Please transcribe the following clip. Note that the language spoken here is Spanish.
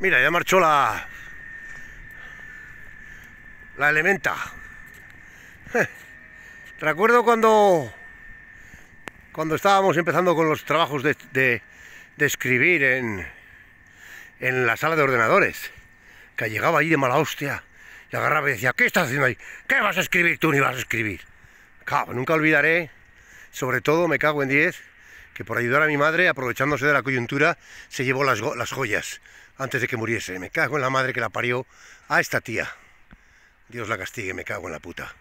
Mira, ya marchó la... La elementa. Recuerdo cuando... Cuando estábamos empezando con los trabajos de, escribir en, en la sala de ordenadores. Que llegaba ahí de mala hostia. Y agarraba y decía, ¿qué estás haciendo ahí? ¿Qué vas a escribir tú ni vas a escribir? Cabo, nunca olvidaré. Sobre todo, me cago en 10 que por ayudar a mi madre, aprovechándose de la coyuntura, se llevó las, las joyas antes de que muriese. Me cago en la madre que la parió a esta tía. Dios la castigue, me cago en la puta.